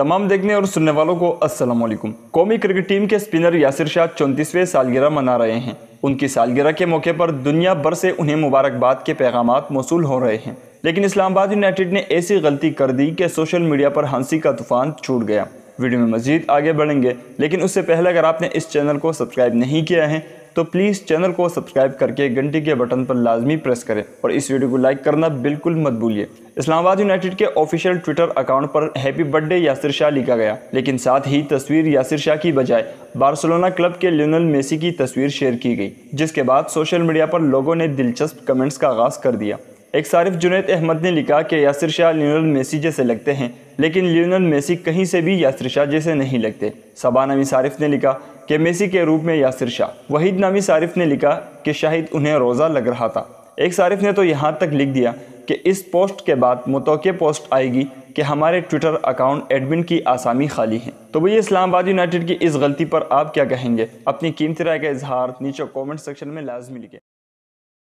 तमाम देखने और सुनने वालों को अस्सलाम वालेकुम कौमी क्रिकेट टीम के स्पिनर यासिर शाह चौंतीसवें सालगिरह मना रहे हैं उनकी सालगिरह के मौके पर दुनिया भर से उन्हें मुबारकबाद के पैगाम मौसू हो रहे हैं लेकिन इस्लामाबाद यूनाइटेड ने ऐसी गलती कर दी कि सोशल मीडिया पर हंसी का तूफान छूट गया वीडियो में मजीद आगे बढ़ेंगे लेकिन उससे पहले अगर आपने इस चैनल को सब्सक्राइब नहीं किया है तो प्लीज़ चैनल को सब्सक्राइब करके घंटी के बटन पर लाजमी प्रेस करें और इस वीडियो को लाइक करना बिल्कुल मत भूलिए इस्लामाबाद यूनाइटेड के ऑफिशियल ट्विटर अकाउंट पर हैप्पी बर्थडे यासिर शाह लिखा गया लेकिन साथ ही तस्वीर यासिर शाह की बजाय बार्सिलोना क्लब के लियोनल मेसी की तस्वीर शेयर की गई जिसके बाद सोशल मीडिया पर लोगों ने दिलचस्प कमेंट्स का आगाज़ कर दिया एक सारिफ जुनेद अहमद ने लिखा कि यासिर शाह लियोनल मेसी जैसे लगते हैं लेकिन लियोनल मेसी कहीं से भी यासिर शाह जैसे नहीं लगते सबान अमी सारिफ ने लिखा कि मेसी के रूप में यासिर शाह वहीद नामी सारिफ ने लिखा कि शाहिद उन्हें रोज़ा लग रहा था एक सारिफ ने तो यहाँ तक लिख दिया कि इस पोस्ट के बाद मुतव पोस्ट आएगी कि हमारे ट्विटर अकाउंट एडमिन की आसामी खाली हैं तो भैया इस्लामाबाद यूनाइटेड की इस गलती पर आप क्या कहेंगे अपनी कीमती राय का इजहार नीचे कमेंट सेक्शन में लाजमी लिखें